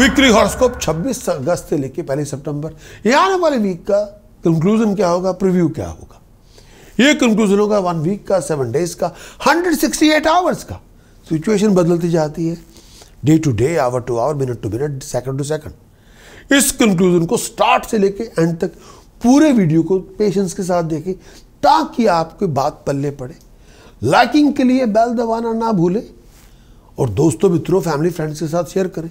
weekly horoscope 26 अगस्त से लेकर पहले सितंबर ये आने वाले वीक का कंक्लूजन क्या होगा प्रीव्यू क्या होगा ये कंक्लूजन होगा वन वीक का सेवन डेज का 168 आवर्स का सिचुएशन बदलती जाती है day to day hour to hour minute to minute second to second इस कंक्लूजन को स्टार्ट से लेकर एंड तक पूरे वीडियो को पेशेंस के साथ देखें ताकि आपके बात पल्ले पड़े लाइकिंग के लिए बेल दबाना ना भूले और दोस्तों मित्रों फैमिली फ्रेंड्स के साथ शेयर करें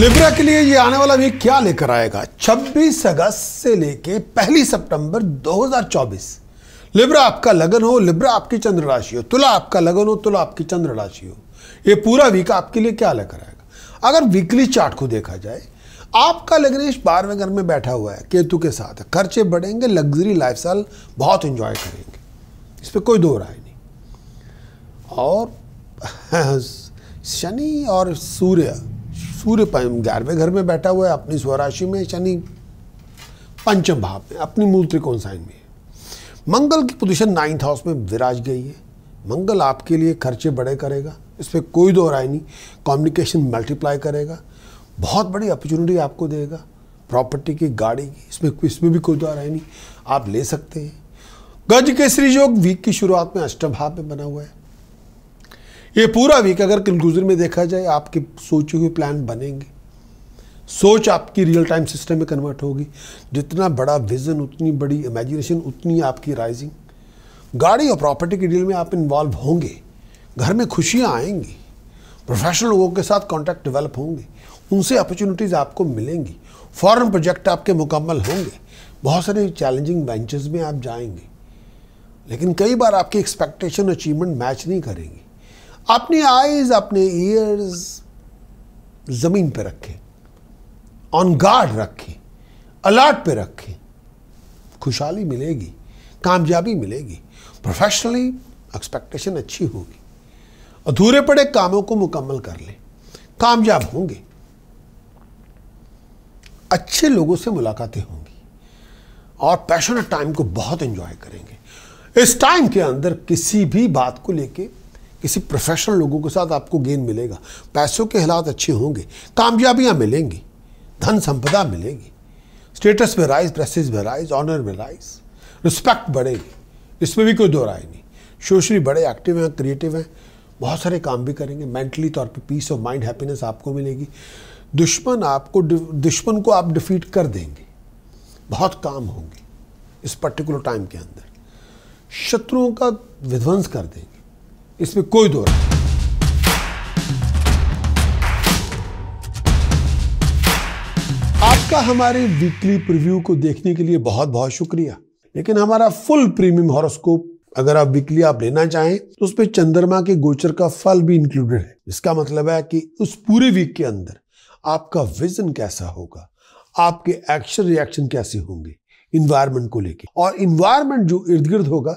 लिब्रा के लिए ये आने वाला वीक क्या लेकर आएगा 26 अगस्त से लेके पहली सितंबर 2024 लिब्रा आपका लगन हो लिब्रा आपकी चंद्र राशि हो तुला आपका लगन हो तुला आपकी चंद्र राशि हो ये पूरा वीक आपके लिए क्या लेकर आएगा अगर वीकली चार्ट को देखा जाए आपका लग्नेश बारहवें घर में बैठा हुआ है केतु के साथ खर्चे बढ़ेंगे लग्जरी लाइफ बहुत इंजॉय करेंगे इस पर कोई दो राय नहीं और शनि और सूर्य सूर्य ग्यारहवें घर में बैठा हुआ है अपनी स्वराशि में शनि पंचम भाव में अपनी मूल त्रिकोण साइन में मंगल की पोजीशन नाइन्थ हाउस में विराज गई है मंगल आपके लिए खर्चे बड़े करेगा इस पर कोई दो राय नहीं कम्युनिकेशन मल्टीप्लाई करेगा बहुत बड़ी अपॉर्चुनिटी आपको देगा प्रॉपर्टी की गाड़ी की इसमें इसमें भी कोई दो राय नहीं आप ले सकते हैं गज केसरी योग वीक की शुरुआत में अष्टम भाव में बना हुआ है ये पूरा वीक अगर कंक्लूजन में देखा जाए आपके सोचे हुए प्लान बनेंगे सोच आपकी रियल टाइम सिस्टम में कन्वर्ट होगी जितना बड़ा विजन उतनी बड़ी इमेजिनेशन उतनी आपकी राइजिंग गाड़ी और प्रॉपर्टी की डील में आप इन्वॉल्व होंगे घर में खुशियाँ आएंगी प्रोफेशनल लोगों के साथ कॉन्टैक्ट डेवलप होंगे उनसे अपॉर्चुनिटीज़ आपको मिलेंगी फॉरन प्रोजेक्ट आपके मुकम्मल होंगे बहुत सारे चैलेंजिंग बेंचेस में आप जाएंगे लेकिन कई बार आपकी एक्सपेक्टेशन अचीवमेंट मैच नहीं करेंगी अपने आईज अपने ईयर्स ज़मीन पर रखें ऑन गार्ड रखें अलर्ट पे रखें खुशहाली मिलेगी कामयाबी मिलेगी प्रोफेशनली एक्सपेक्टेशन अच्छी होगी अधूरे पड़े कामों को मुकम्मल कर लें कामयाब होंगे अच्छे लोगों से मुलाकातें होंगी और पैशनेट टाइम को बहुत एंजॉय करेंगे इस टाइम के अंदर किसी भी बात को लेके किसी प्रोफेशनल लोगों के साथ आपको गेन मिलेगा पैसों के हालात अच्छे होंगे कामयाबियाँ मिलेंगी धन संपदा मिलेगी स्टेटस में राइज प्रेसिस में राइज ऑनर में राइज रिस्पेक्ट बढ़ेगी इसमें भी कोई दो राय नहीं सोशली बड़े एक्टिव हैं क्रिएटिव हैं बहुत सारे काम भी करेंगे मेंटली तौर पे पीस ऑफ माइंड हैप्पीनेस आपको मिलेगी दुश्मन आपको दुश्मन को आप डिफीट कर देंगे बहुत काम होंगे इस पर्टिकुलर टाइम के अंदर शत्रुओं का विध्वंस कर देंगे इसमें कोई दो नहीं आपका हमारे वीकली प्रीव्यू को देखने के लिए बहुत बहुत शुक्रिया लेकिन हमारा फुल प्रीमियम हॉरोस्कोप अगर आप वीकली आप लेना चाहें तो उसमें चंद्रमा के गोचर का फल भी इंक्लूडेड है इसका मतलब है कि उस पूरे वीक के अंदर आपका विजन कैसा होगा आपके एक्शन रिएक्शन कैसे होंगे इन्वायरमेंट को लेके और इन्वायरमेंट जो इर्द गिर्द होगा